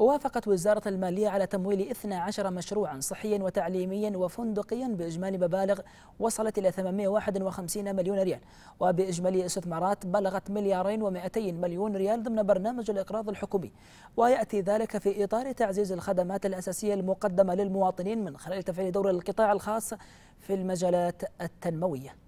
وافقت وزارة المالية على تمويل 12 مشروعا صحيا وتعليميا وفندقيا بإجمالي مبالغ وصلت إلى 851 مليون ريال وبإجمالي استثمارات بلغت مليارين و200 مليون ريال ضمن برنامج الإقراض الحكومي ويأتي ذلك في إطار تعزيز الخدمات الأساسية المقدمة للمواطنين من خلال تفعيل دور القطاع الخاص في المجالات التنموية